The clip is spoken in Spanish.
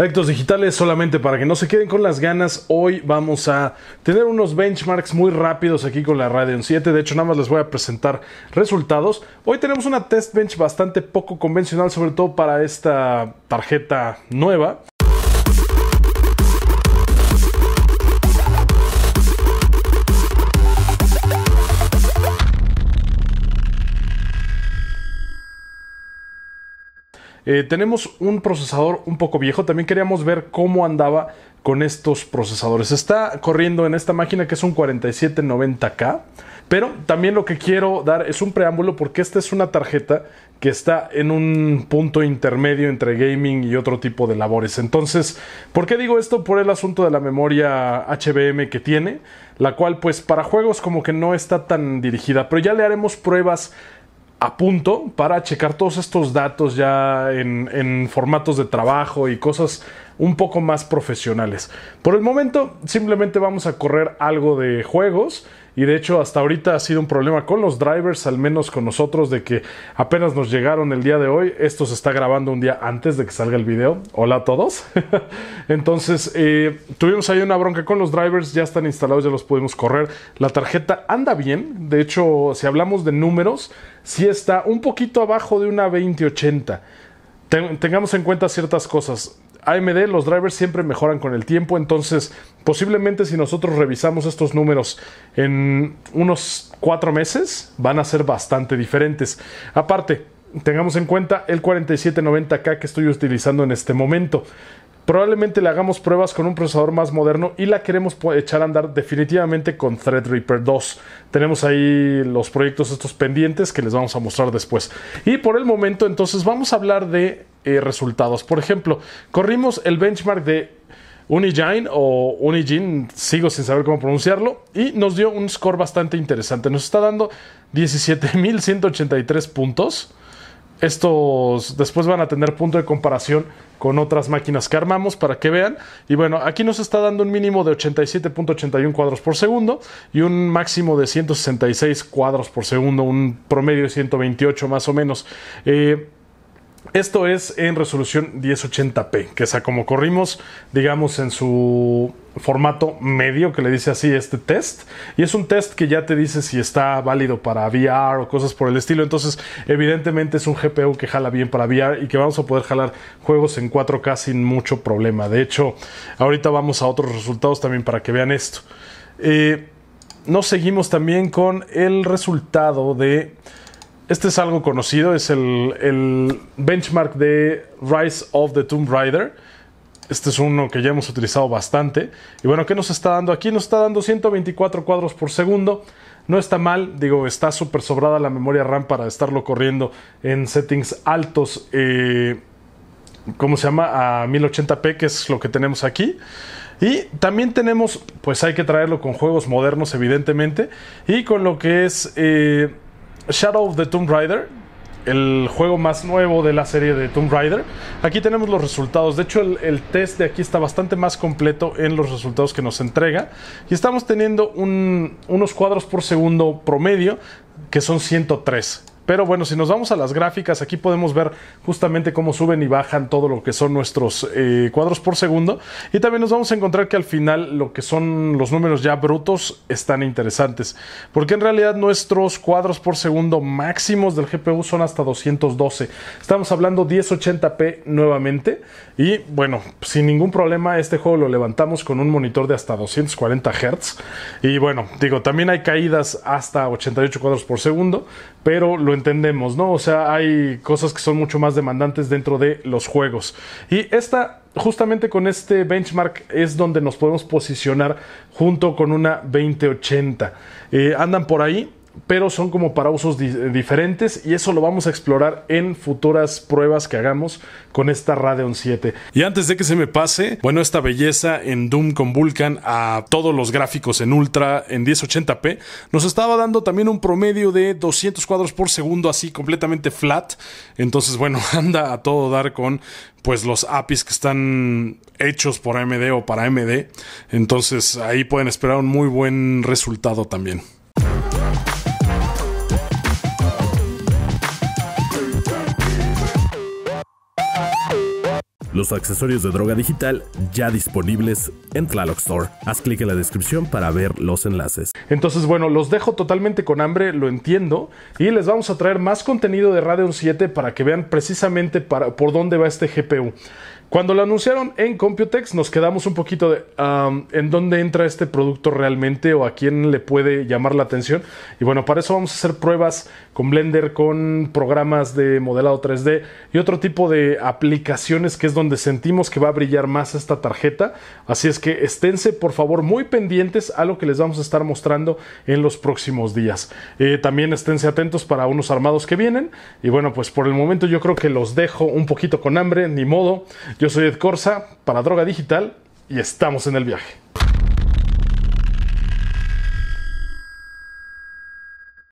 Adictos digitales, solamente para que no se queden con las ganas, hoy vamos a tener unos benchmarks muy rápidos aquí con la Radeon 7. De hecho, nada más les voy a presentar resultados. Hoy tenemos una test bench bastante poco convencional, sobre todo para esta tarjeta nueva. Eh, tenemos un procesador un poco viejo. También queríamos ver cómo andaba con estos procesadores. Está corriendo en esta máquina que es un 4790K. Pero también lo que quiero dar es un preámbulo porque esta es una tarjeta que está en un punto intermedio entre gaming y otro tipo de labores. Entonces, ¿por qué digo esto? Por el asunto de la memoria HBM que tiene, la cual pues para juegos como que no está tan dirigida, pero ya le haremos pruebas a punto para checar todos estos datos ya en, en formatos de trabajo y cosas un poco más profesionales. Por el momento simplemente vamos a correr algo de juegos y de hecho hasta ahorita ha sido un problema con los drivers, al menos con nosotros, de que apenas nos llegaron el día de hoy. Esto se está grabando un día antes de que salga el video. Hola a todos. Entonces eh, tuvimos ahí una bronca con los drivers, ya están instalados, ya los pudimos correr. La tarjeta anda bien, de hecho si hablamos de números, Si está un poquito abajo de una 2080. tengamos en cuenta ciertas cosas. AMD, los drivers siempre mejoran con el tiempo, entonces posiblemente si nosotros revisamos estos números en unos cuatro meses, van a ser bastante diferentes. Aparte, tengamos en cuenta el 4790K que estoy utilizando en este momento. Probablemente le hagamos pruebas con un procesador más moderno y la queremos echar a andar definitivamente con Threadripper 2. Tenemos ahí los proyectos estos pendientes que les vamos a mostrar después. Y por el momento entonces vamos a hablar de eh, resultados. Por ejemplo, corrimos el benchmark de Unigine o Unigine, sigo sin saber cómo pronunciarlo, y nos dio un score bastante interesante. Nos está dando 17.183 puntos. Estos después van a tener punto de comparación con otras máquinas que armamos para que vean. Y bueno, aquí nos está dando un mínimo de 87.81 cuadros por segundo y un máximo de 166 cuadros por segundo, un promedio de 128 más o menos. Eh, esto es en resolución 1080p, que es a como corrimos, digamos, en su formato medio, que le dice así este test. Y es un test que ya te dice si está válido para VR o cosas por el estilo. Entonces, evidentemente es un GPU que jala bien para VR y que vamos a poder jalar juegos en 4K sin mucho problema. De hecho, ahorita vamos a otros resultados también para que vean esto. Eh, nos seguimos también con el resultado de este es algo conocido, es el, benchmark de Rise of the Tomb Raider. Este es uno que ya hemos utilizado bastante. Y bueno, ¿qué nos está dando aquí? Nos está dando 124 cuadros por segundo. No está mal, digo, está súper sobrada la memoria RAM para estarlo corriendo en settings altos. Eh, ¿Cómo se llama? A 1080p, que es lo que tenemos aquí. Y también tenemos, pues hay que traerlo con juegos modernos, evidentemente. Y con lo que es... Eh, Shadow of the Tomb Raider, el juego más nuevo de la serie de Tomb Raider. Aquí tenemos los resultados. De hecho, el, test de aquí está bastante más completo en los resultados que nos entrega. Y estamos teniendo unos cuadros por segundo promedio que son 103. Pero bueno, si nos vamos a las gráficas, aquí podemos ver justamente cómo suben y bajan todo lo que son nuestros eh, cuadros por segundo. Y también nos vamos a encontrar que al final lo que son los números ya brutos están interesantes. Porque en realidad nuestros cuadros por segundo máximos del GPU son hasta 212. Estamos hablando 1080p nuevamente. Y bueno, sin ningún problema este juego lo levantamos con un monitor de hasta 240 Hz. Y bueno, digo, también hay caídas hasta 88 cuadros por segundo. Pero lo entendemos, ¿no? O sea, hay cosas que son mucho más demandantes dentro de los juegos. Y esta, justamente con este benchmark, es donde nos podemos posicionar junto con una 2080. Eh, andan por ahí pero son como para usos diferentes y eso lo vamos a explorar en futuras pruebas que hagamos con esta Radeon 7. Y antes de que se me pase, bueno, esta belleza en Doom con Vulkan a todos los gráficos en ultra en 1080p nos estaba dando también un promedio de 200 cuadros por segundo así completamente flat. Entonces, bueno, anda a todo dar con pues los APIs que están hechos por AMD o para AMD. Entonces, ahí pueden esperar un muy buen resultado también. los accesorios de droga digital ya disponibles en Tlaloc Store. Haz clic en la descripción para ver los enlaces. Entonces, bueno, los dejo totalmente con hambre, lo entiendo, y les vamos a traer más contenido de Radeon 7 para que vean precisamente por dónde va este GPU. Cuando lo anunciaron en Computex nos quedamos un poquito de en dónde entra este producto realmente o a quién le puede llamar la atención. Y bueno, para eso vamos a hacer pruebas con Blender, con programas de modelado 3D y otro tipo de aplicaciones que es donde sentimos que va a brillar más esta tarjeta. Así es que esténse por favor muy pendientes a lo que les vamos a estar mostrando en los próximos días. Eh, también esténse atentos para unos armados que vienen. Y bueno, pues por el momento yo creo que los dejo un poquito con hambre, ni modo. Yo soy Ed Corsa para Droga Digital y estamos en el viaje.